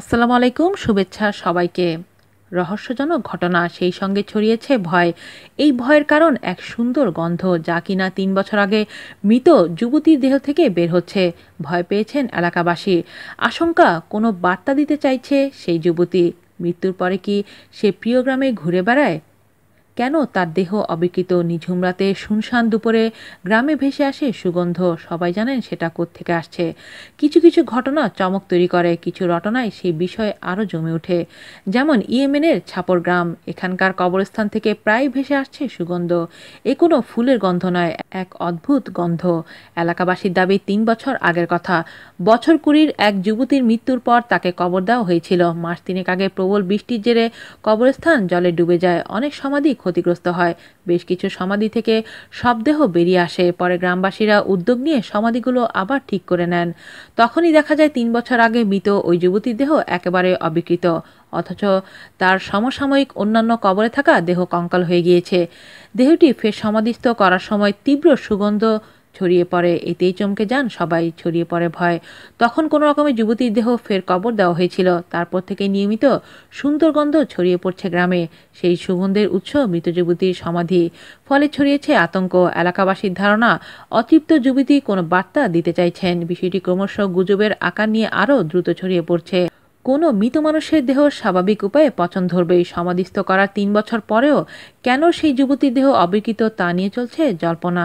আসসালামু আলাইকুম শুভেচ্ছা সবাইকে রহস্যজনক ঘটনা সেই সঙ্গে ছড়িয়েছে ভয় এই ভয়ের কারণ এক সুন্দর গন্ধ যা কিনা তিন বছর আগে মৃত যুবতীর দেহ থেকে বের হচ্ছে ভয় পেয়েছেন এলাকাবাসী আশঙ্কা কোনো বার্তা দিতে চাইছে সেই যুবতী মৃত্যুর পরে কি সে প্রিয় গ্রামে ঘুরে বেড়ায় কেন তার দেহ অবিকৃত নিঝুম রাতে শুনশান দুপুরে গ্রামে ভেসে আসে সুগন্ধ সবাই জানেন সেটা থেকে আসছে কিছু কিছু ঘটনা চমক তৈরি করে কিছু রটনায় সেই বিষয়ে আরও জমে ওঠে যেমন ইয়েমেনের ছাপর গ্রাম এখানকার কবরস্থান থেকে প্রায় ভেসে আসছে সুগন্ধ এ কোনো ফুলের গন্ধ নয় এক অদ্ভুত গন্ধ এলাকাবাসীর দাবি তিন বছর আগের কথা বছর কুড়ির এক যুবতীর মৃত্যুর পর তাকে কবর দেওয়া হয়েছিল মাস তিনেক আগে প্রবল বৃষ্টির জেরে কবরস্থান জলে ডুবে যায় অনেক সমাধি ক্ষতিগ্রস্ত হয় বেশ কিছু সমাধি থেকে শবদেহ বেরিয়ে আসে পরে গ্রামবাসীরা উদ্যোগ নিয়ে সমাধিগুলো আবার ঠিক করে নেন তখনই দেখা যায় তিন বছর আগে মৃত ওই যুবতীর দেহ একেবারে অবিকৃত অথচ তার সমসাময়িক অন্যান্য কবরে থাকা দেহ কঙ্কাল হয়ে গিয়েছে দেহটি ফের সমাধিস্থ করার সময় তীব্র সুগন্ধ ছড়িয়ে পড়ে এতেই চমকে যান সবাই ছড়িয়ে পড়ে ভয় তখন কোনো রকমের যুবতীর দেহ ফের কবর দেওয়া হয়েছিল তারপর থেকে নিয়মিত সুন্দর গন্ধ ছড়িয়ে পড়ছে গ্রামে সেই সুগন্ধের উৎস মৃত যুবতীর সমাধি ফলে ছড়িয়েছে আতঙ্ক এলাকাবাসীর ধারণা অতৃপ্ত যুবতী কোনো বার্তা দিতে চাইছেন বিষয়টি ক্রমশ গুজবের আকার নিয়ে আরও দ্রুত ছড়িয়ে পড়ছে কোনো মৃত মানুষের দেহ স্বাভাবিক উপায়ে পচন ধরবেই সমাধিস্থ করার তিন বছর পরেও কেন সেই যুবতীর দেহ অবিকৃত তা নিয়ে চলছে জল্পনা